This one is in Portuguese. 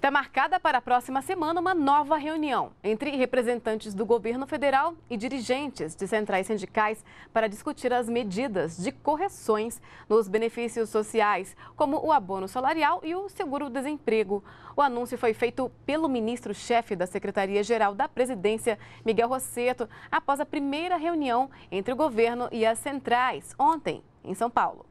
Está marcada para a próxima semana uma nova reunião entre representantes do governo federal e dirigentes de centrais sindicais para discutir as medidas de correções nos benefícios sociais, como o abono salarial e o seguro-desemprego. O anúncio foi feito pelo ministro-chefe da Secretaria-Geral da Presidência, Miguel Rosseto, após a primeira reunião entre o governo e as centrais, ontem, em São Paulo.